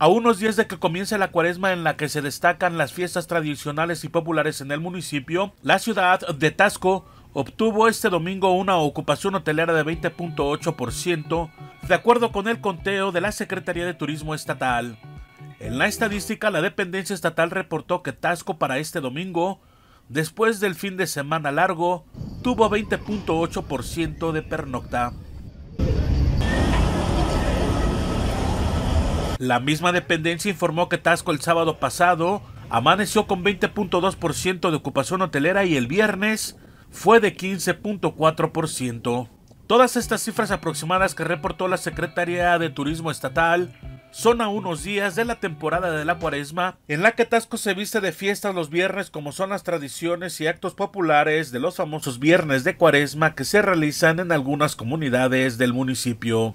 A unos días de que comience la cuaresma en la que se destacan las fiestas tradicionales y populares en el municipio, la ciudad de Tasco obtuvo este domingo una ocupación hotelera de 20.8%, de acuerdo con el conteo de la Secretaría de Turismo Estatal. En la estadística, la dependencia estatal reportó que Tasco para este domingo, después del fin de semana largo, tuvo 20.8% de pernocta. La misma dependencia informó que Tasco el sábado pasado amaneció con 20.2% de ocupación hotelera y el viernes fue de 15.4%. Todas estas cifras aproximadas que reportó la Secretaría de Turismo Estatal son a unos días de la temporada de la cuaresma, en la que Tasco se viste de fiestas los viernes como son las tradiciones y actos populares de los famosos viernes de cuaresma que se realizan en algunas comunidades del municipio.